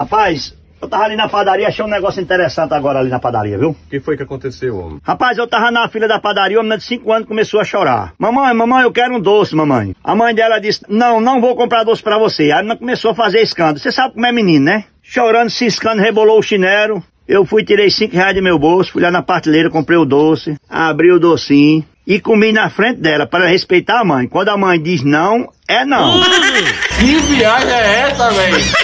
Rapaz, eu tava ali na padaria, achei um negócio interessante agora ali na padaria, viu? O que foi que aconteceu, homem? Rapaz, eu tava na fila da padaria, uma menina de 5 anos começou a chorar. Mamãe, mamãe, eu quero um doce, mamãe. A mãe dela disse, não, não vou comprar doce pra você. A menina começou a fazer escândalo. Você sabe como é menino, né? Chorando, ciscando, rebolou o chinelo. Eu fui, tirei 5 reais do meu bolso, fui lá na prateleira, comprei o doce, abri o docinho e comi na frente dela para respeitar a mãe. Quando a mãe diz não, é não. Hum, que viagem é essa, velho?